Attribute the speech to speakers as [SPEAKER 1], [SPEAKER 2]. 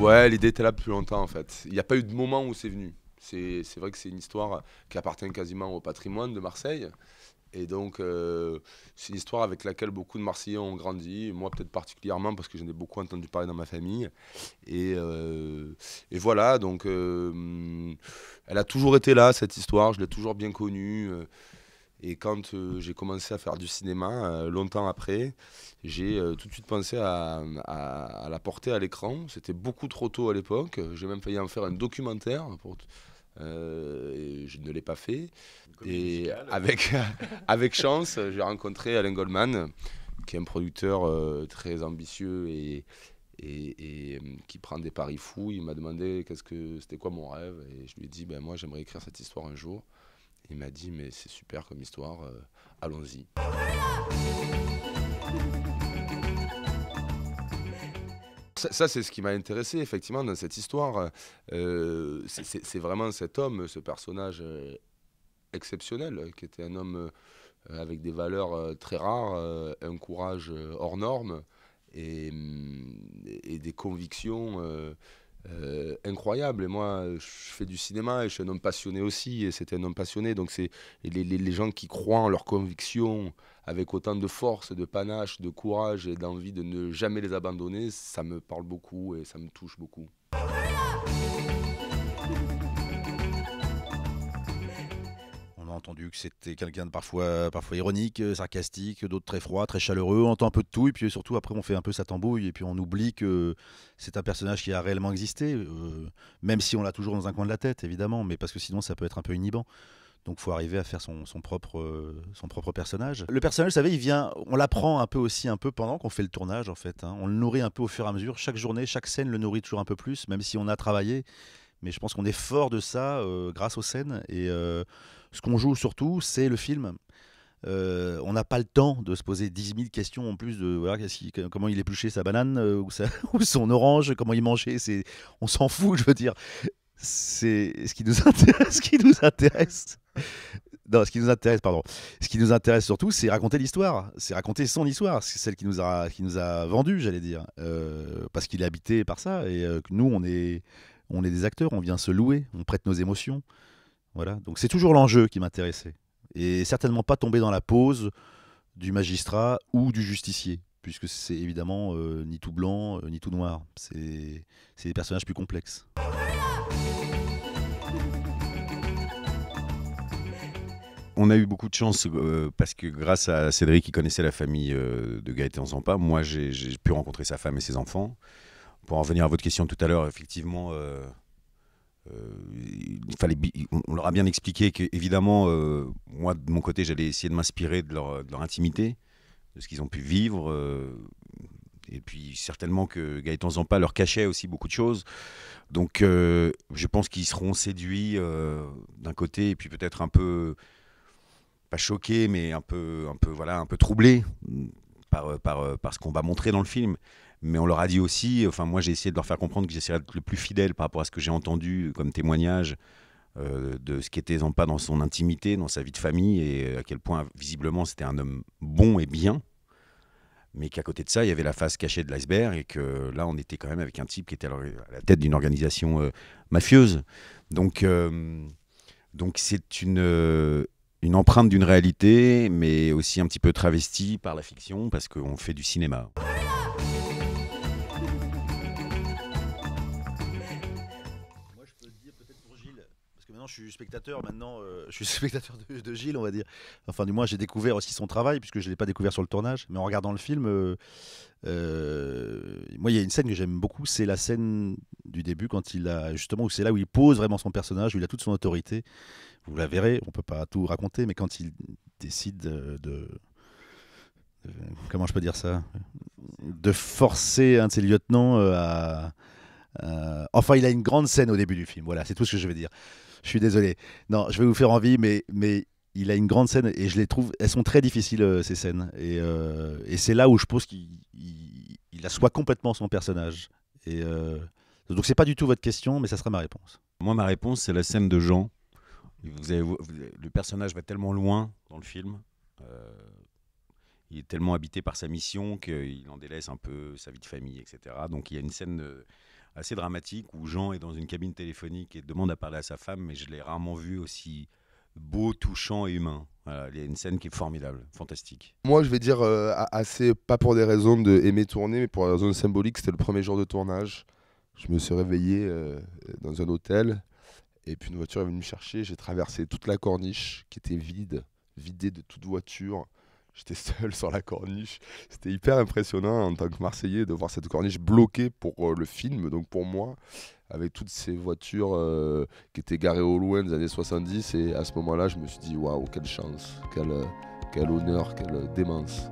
[SPEAKER 1] Ouais, l'idée était là depuis longtemps en fait. Il n'y a pas eu de moment où c'est venu. C'est vrai que c'est une histoire qui appartient quasiment au patrimoine de Marseille. Et donc, euh, c'est une histoire avec laquelle beaucoup de Marseillais ont grandi, moi peut-être particulièrement parce que j'en ai beaucoup entendu parler dans ma famille. Et, euh, voilà, donc euh, elle a toujours été là, cette histoire, je l'ai toujours bien connue. Et quand euh, j'ai commencé à faire du cinéma, euh, longtemps après, j'ai euh, tout de suite pensé à, à la porter à l'écran. C'était beaucoup trop tôt à l'époque. J'ai même failli en faire un documentaire. Pour je ne l'ai pas fait. Et avec, chance, j'ai rencontré Alain Goldman, qui est un producteur très ambitieux et, et, et, qui prend des paris fous. Il m'a demandé qu'est-ce que c'était quoi mon rêve. Et je lui ai dit, ben, moi j'aimerais écrire cette histoire un jour. Il m'a dit mais c'est super comme histoire, euh, allons-y. Ça, c'est ce qui m'a intéressé, effectivement, dans cette histoire. Euh, c'est vraiment cet homme, ce personnage euh, exceptionnel, qui était un homme avec des valeurs très rares, un courage hors norme et hum, des convictions euh, incroyable. Et moi, je fais du cinéma et je suis un homme passionné aussi. Et c'était un homme passionné. Donc, c'est les, les, gens qui croient en leurs convictions avec autant de force, de panache, de courage et d'envie de ne jamais les abandonner, ça me parle beaucoup et ça me touche beaucoup.
[SPEAKER 2] que c'était quelqu'un de parfois, parfois ironique, euh, sarcastique, d'autres très froid, très chaleureux. On entend un peu de tout et puis euh, surtout après on fait un peu sa tambouille et puis on oublie que c'est un personnage qui a réellement existé, euh, même si on l'a toujours dans un coin de la tête évidemment, mais parce que sinon ça peut être un peu inhibant. Donc faut arriver à faire son, propre, son propre personnage. Le personnage, vous savez, il vient, on l'apprend un peu aussi un peu pendant qu'on fait le tournage en fait. Hein. On le nourrit un peu au fur et à mesure. Chaque journée, chaque scène le nourrit toujours un peu plus, même si on a travaillé mais je pense qu'on est fort de ça euh, grâce aux scènes. Et euh, ce qu'on joue surtout, c'est le film. Euh, on n'a pas le temps de se poser 10 000 questions en plus de voilà, comment il épluchait sa banane ou, ou, son orange, comment il mangeait. On s'en fout, je veux dire. C'est ce qui nous intéresse. qui nous intéresse. Non, ce qui nous intéresse, pardon. Ce qui nous intéresse surtout, c'est raconter l'histoire. C'est raconter son histoire. C'est celle qui nous a, qui nous a vendu, j'allais dire. parce qu'il est habité par ça. Et nous, on est, on est des acteurs, on vient se louer, on prête nos émotions. Voilà. Donc c'est toujours l'enjeu qui m'intéressait. Et certainement pas tomber dans la pose du magistrat ou du justicier, puisque c'est évidemment euh, ni tout blanc, euh, ni tout noir. C'est des personnages plus complexes. on a eu beaucoup de chance euh, parce que grâce à
[SPEAKER 3] Cédric qui connaissait la famille de Gaëtan Zampa, moi j'ai pu rencontrer sa femme et ses enfants pour en revenir à votre question tout à l'heure, effectivement, euh, euh, il fallait, on leur a bien expliqué qu'évidemment, euh, moi, de mon côté, j'allais essayer de m'inspirer de leur, de intimité, de ce qu'ils ont pu vivre. et puis certainement que Gaëtan Zampa leur cachait aussi beaucoup de choses. Donc je pense qu'ils seront séduits d'un côté et puis peut-être un peu, pas choqués, mais un peu, un peu, voilà, un peu troublés par, par, par ce qu'on va montrer dans le film mais on leur a dit aussi, enfin moi j'ai essayé de leur faire comprendre que j'essaierais d'être le plus fidèle par rapport à ce que j'ai entendu comme témoignage euh, de ce qui était en pas dans son intimité, dans sa vie de famille, et à quel point visiblement c'était un homme bon et bien, mais qu'à côté de ça, il y avait la face cachée de l'iceberg, et que là on était quand même avec un type qui était à la tête d'une organisation euh, mafieuse. Donc euh, donc c'est une une empreinte d'une réalité, mais aussi un petit peu travestie par la fiction, parce qu'on fait du cinéma.
[SPEAKER 2] spectateur maintenant, euh, je suis spectateur de, Gilles, on va dire. Enfin, du moins, j'ai découvert aussi son travail, puisque je ne l'ai pas découvert sur le tournage. Mais en regardant le film, euh, euh, moi, il y a une scène que j'aime beaucoup, c'est la scène du début, quand il a justement, où c'est là où il pose vraiment son personnage, où il a toute son autorité. Vous la verrez, on ne peut pas tout raconter, mais quand il décide de, de comment je peux dire ça De forcer un de ses lieutenants à euh, enfin, il a une grande scène au début du film. Voilà, c'est tout ce que je vais dire. Je suis désolé. Non, je vais vous faire envie, mais, mais il a une grande scène et je les trouve. Elles sont très difficiles, euh, ces scènes. Euh, et, c'est là où je pense qu'il assoit complètement son personnage. Et, donc, c'est pas du tout votre question, mais ça sera ma réponse. Moi, ma réponse, c'est la scène de Jean.
[SPEAKER 3] le personnage va tellement loin dans le film. il est tellement habité par sa mission qu'il en délaisse un peu sa vie de famille, etc. Donc, il y a une scène. De, assez dramatique où Jean est dans une cabine téléphonique et demande à parler à sa femme, mais je l'ai rarement vu aussi beau, touchant et humain. il y a une scène qui est formidable, fantastique.
[SPEAKER 1] Moi, je vais dire euh, assez, pas pour des raisons de aimer tourner, mais pour des raisons symboliques, c'était le premier jour de tournage. Je me suis réveillé euh, dans un hôtel et puis une voiture est venue me chercher. J'ai traversé toute la corniche qui était vide, vidée de toute voiture. J'étais seul sur la corniche. C'était hyper impressionnant en tant que Marseillais de voir cette corniche bloquée pour euh, le film, donc pour moi, avec toutes ces voitures euh, qui étaient garées au loin des années 70. Et à ce moment-là, je me suis dit, waouh, quelle chance, quel, euh, quel honneur, quelle démence.